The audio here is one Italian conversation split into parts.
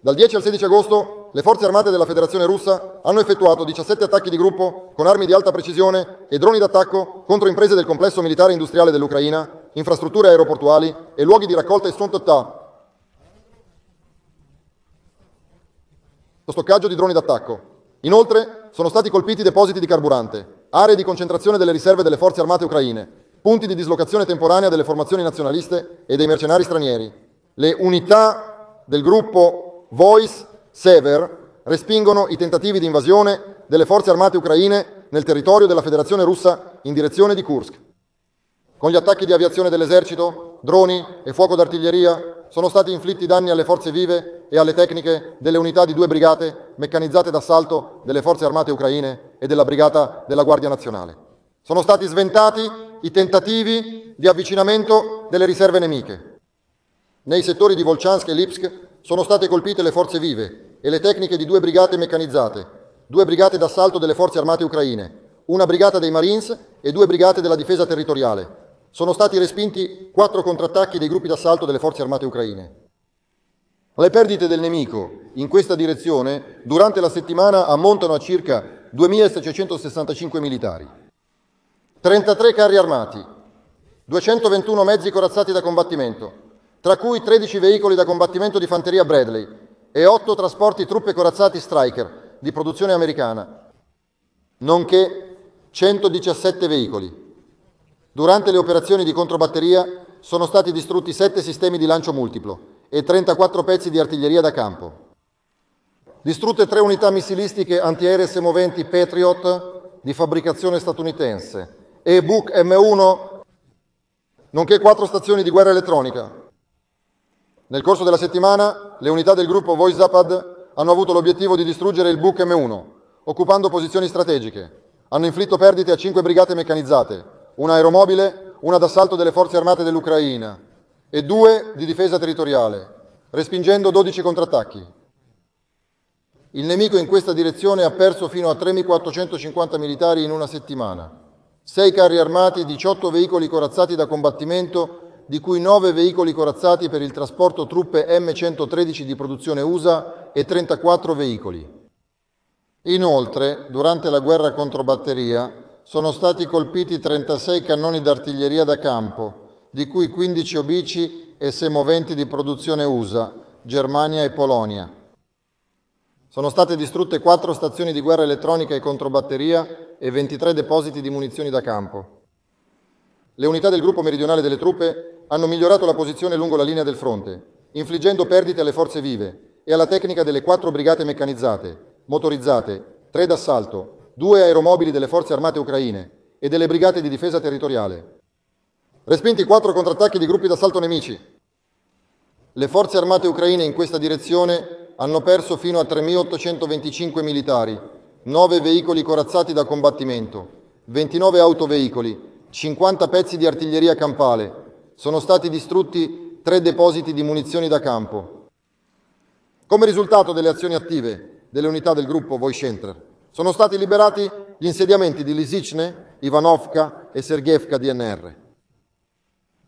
Dal 10 al 16 agosto le forze armate della Federazione russa hanno effettuato 17 attacchi di gruppo con armi di alta precisione e droni d'attacco contro imprese del complesso militare industriale dell'Ucraina, infrastrutture aeroportuali e luoghi di raccolta e sontotà. Stoccaggio di droni d'attacco. Inoltre sono stati colpiti depositi di carburante, aree di concentrazione delle riserve delle forze armate ucraine, punti di dislocazione temporanea delle formazioni nazionaliste e dei mercenari stranieri. Le unità del gruppo Voice Sever respingono i tentativi di invasione delle forze armate ucraine nel territorio della Federazione russa in direzione di Kursk. Con gli attacchi di aviazione dell'esercito, droni e fuoco d'artiglieria sono stati inflitti danni alle forze vive e alle tecniche delle unità di due brigate meccanizzate d'assalto delle forze armate ucraine e della brigata della Guardia Nazionale. Sono stati sventati i tentativi di avvicinamento delle riserve nemiche. Nei settori di Volchansk e Lipsk sono state colpite le forze vive e le tecniche di due brigate meccanizzate, due brigate d'assalto delle forze armate ucraine, una brigata dei Marines e due brigate della difesa territoriale. Sono stati respinti quattro contrattacchi dei gruppi d'assalto delle forze armate ucraine. Le perdite del nemico in questa direzione durante la settimana ammontano a circa 2.765 militari, 33 carri armati, 221 mezzi corazzati da combattimento, tra cui 13 veicoli da combattimento di fanteria Bradley e 8 trasporti truppe corazzati Striker di produzione americana, nonché 117 veicoli. Durante le operazioni di controbatteria sono stati distrutti 7 sistemi di lancio multiplo e 34 pezzi di artiglieria da campo. Distrutte 3 unità missilistiche antiaeree semoventi Patriot di fabbricazione statunitense e Book M1, nonché 4 stazioni di guerra elettronica, nel corso della settimana le unità del gruppo Voizapad hanno avuto l'obiettivo di distruggere il Buk M1, occupando posizioni strategiche. Hanno inflitto perdite a cinque brigate meccanizzate, una aeromobile, una d'assalto delle forze armate dell'Ucraina e due di difesa territoriale, respingendo 12 contrattacchi. Il nemico in questa direzione ha perso fino a 3.450 militari in una settimana, 6 carri armati, 18 veicoli corazzati da combattimento di cui 9 veicoli corazzati per il trasporto truppe M113 di produzione USA e 34 veicoli. Inoltre, durante la guerra contro batteria, sono stati colpiti 36 cannoni d'artiglieria da campo, di cui 15 obici e semoventi di produzione USA, Germania e Polonia. Sono state distrutte 4 stazioni di guerra elettronica e controbatteria e 23 depositi di munizioni da campo. Le unità del gruppo meridionale delle truppe hanno migliorato la posizione lungo la linea del fronte, infliggendo perdite alle forze vive e alla tecnica delle quattro brigate meccanizzate, motorizzate, tre d'assalto, due aeromobili delle forze armate ucraine e delle brigate di difesa territoriale. Respinti quattro contrattacchi di gruppi d'assalto nemici. Le forze armate ucraine in questa direzione hanno perso fino a 3.825 militari, 9 veicoli corazzati da combattimento, 29 autoveicoli, 50 pezzi di artiglieria campale, sono stati distrutti tre depositi di munizioni da campo. Come risultato delle azioni attive delle unità del gruppo Voicenter, sono stati liberati gli insediamenti di Lisicne, Ivanovka e Sergeevka DNR.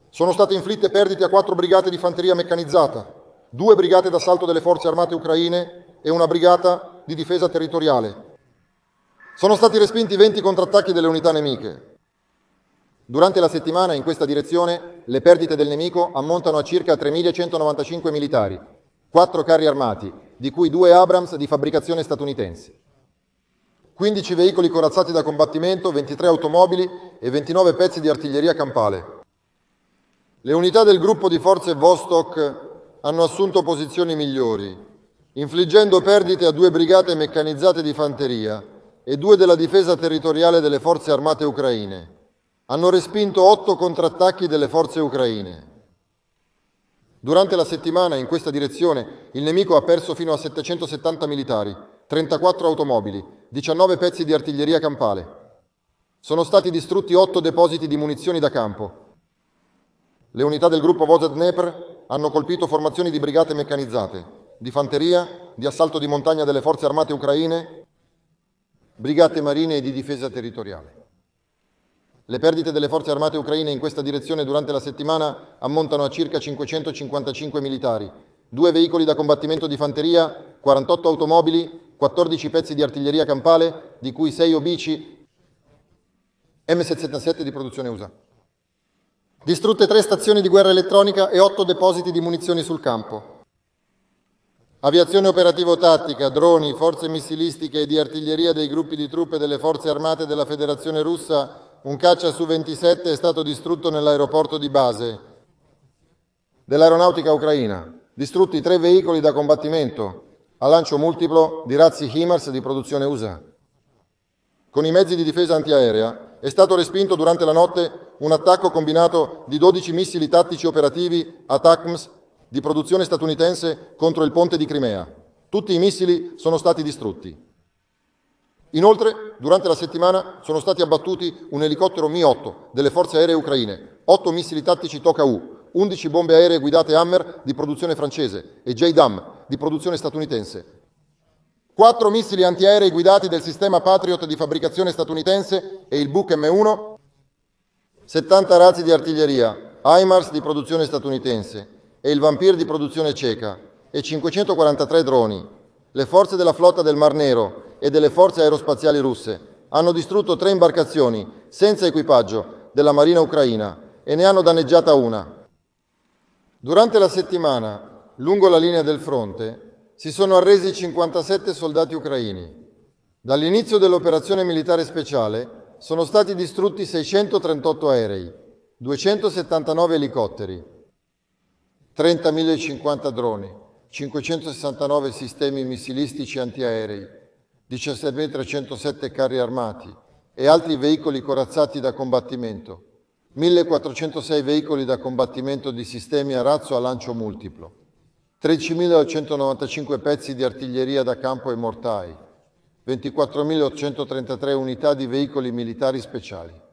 Sono state inflitte perdite a quattro brigate di fanteria meccanizzata, due brigate d'assalto delle forze armate ucraine e una brigata di difesa territoriale. Sono stati respinti 20 contrattacchi delle unità nemiche, Durante la settimana in questa direzione le perdite del nemico ammontano a circa 3.195 militari, 4 carri armati, di cui 2 Abrams di fabbricazione statunitense, 15 veicoli corazzati da combattimento, 23 automobili e 29 pezzi di artiglieria campale. Le unità del gruppo di forze Vostok hanno assunto posizioni migliori, infliggendo perdite a due brigate meccanizzate di fanteria e due della difesa territoriale delle forze armate ucraine hanno respinto otto contrattacchi delle forze ucraine. Durante la settimana in questa direzione il nemico ha perso fino a 770 militari, 34 automobili, 19 pezzi di artiglieria campale. Sono stati distrutti otto depositi di munizioni da campo. Le unità del gruppo Vozet Dnepr hanno colpito formazioni di brigate meccanizzate, di fanteria, di assalto di montagna delle forze armate ucraine, brigate marine e di difesa territoriale. Le perdite delle forze armate ucraine in questa direzione durante la settimana ammontano a circa 555 militari, due veicoli da combattimento di fanteria, 48 automobili, 14 pezzi di artiglieria campale, di cui 6 obici M77 di produzione USA. Distrutte tre stazioni di guerra elettronica e 8 depositi di munizioni sul campo. Aviazione operativo-tattica, droni, forze missilistiche e di artiglieria dei gruppi di truppe delle forze armate della Federazione Russa un caccia su 27 è stato distrutto nell'aeroporto di base dell'aeronautica ucraina, distrutti tre veicoli da combattimento a lancio multiplo di razzi HIMARS di produzione USA. Con i mezzi di difesa antiaerea è stato respinto durante la notte un attacco combinato di 12 missili tattici operativi ATACMS di produzione statunitense contro il ponte di Crimea. Tutti i missili sono stati distrutti. Inoltre, durante la settimana sono stati abbattuti un elicottero Mi-8 delle forze aeree ucraine, 8 missili tattici Toka-U, 11 bombe aeree guidate Hammer di produzione francese e JDAM di produzione statunitense, 4 missili antiaerei guidati del sistema Patriot di fabbricazione statunitense e il Buk M1, 70 razzi di artiglieria, HIMARS di produzione statunitense e il Vampir di produzione ceca e 543 droni, le forze della flotta del Mar Nero e delle forze aerospaziali russe hanno distrutto tre imbarcazioni senza equipaggio della Marina ucraina e ne hanno danneggiata una. Durante la settimana, lungo la linea del fronte, si sono arresi 57 soldati ucraini. Dall'inizio dell'operazione militare speciale sono stati distrutti 638 aerei, 279 elicotteri, 30.050 droni. 569 sistemi missilistici antiaerei, 17.307 carri armati e altri veicoli corazzati da combattimento, 1.406 veicoli da combattimento di sistemi a razzo a lancio multiplo, 13.895 pezzi di artiglieria da campo e mortai, 24.833 unità di veicoli militari speciali.